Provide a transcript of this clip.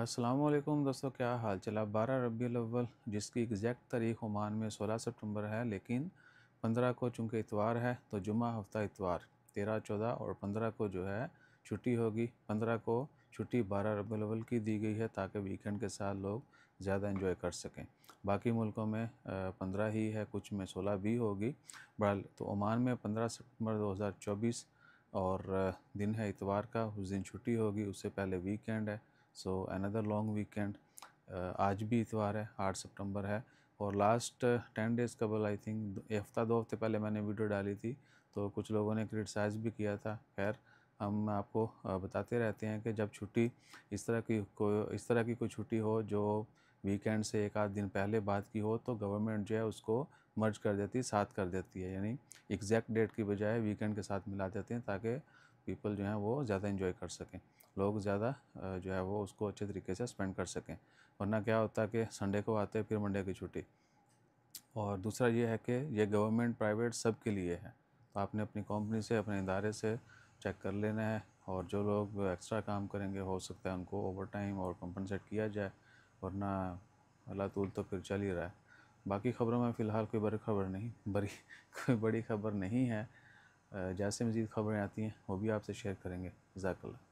असलम दोस्तों क्या हाल चला बारह रबी अव्वल जिसकी एग्जैक्ट तारीख ओमान में सोलह सितंबर है लेकिन पंद्रह को चूँकि इतवार है तो जुमा हफ्ता इतवार तेरह चौदह और पंद्रह को जो है छुट्टी होगी पंद्रह को छुट्टी बारह रबी अव्वल की दी गई है ताकि वीकेंड के साथ लोग ज़्यादा इन्जॉय कर सकें बाकी मुल्कों में पंद्रह ही है कुछ में सोलह भी होगी बड़ा तो ओमान में पंद्रह सितम्बर दो हज़ार चौबीस और दिन है इतवार का उस दिन छुट्टी होगी उससे पहले वीकेंड है सो अनदर लॉन्ग वीकेंड आज भी इतवार है आठ सितंबर है और लास्ट टेन डेज़ कबल आई थिंक हफ्ता दो हफ्ते पहले मैंने वीडियो डाली थी तो कुछ लोगों ने क्रिटिसाइज़ भी किया था खैर हम आपको बताते रहते हैं कि जब छुट्टी इस तरह की कोई इस तरह की कोई छुट्टी हो जो वीकेंड से एक आध दिन पहले बात की हो तो गवर्नमेंट जो है उसको मर्ज कर देती है साथ कर देती है यानी एग्जैक्ट डेट की बजाय वीकेंड के साथ मिला देते हैं ताकि पीपल जो हैं वो ज़्यादा इन्जॉय कर सकें लोग ज़्यादा जो है वो उसको अच्छे तरीके से स्पेंड कर सकें वरना क्या होता है कि संडे को आते हैं फिर मंडे की छुट्टी और दूसरा ये है कि ये गवर्नमेंट प्राइवेट सब के लिए है तो आपने अपनी कंपनी से अपने इदारे से चेक कर लेना है और जो लोग एक्स्ट्रा काम करेंगे हो सकता है उनको ओवर टाइम और कंपनसेट किया जाए वरना अला तूल तो फिर चल ही रहा है बाकी ख़बरों में फ़िलहाल कोई बड़ी खबर नहीं बड़ी कोई बड़ी खबर नहीं है जैसे मज़ीद खबरें आती हैं वो भी आपसे शेयर करेंगे जजाकल्ला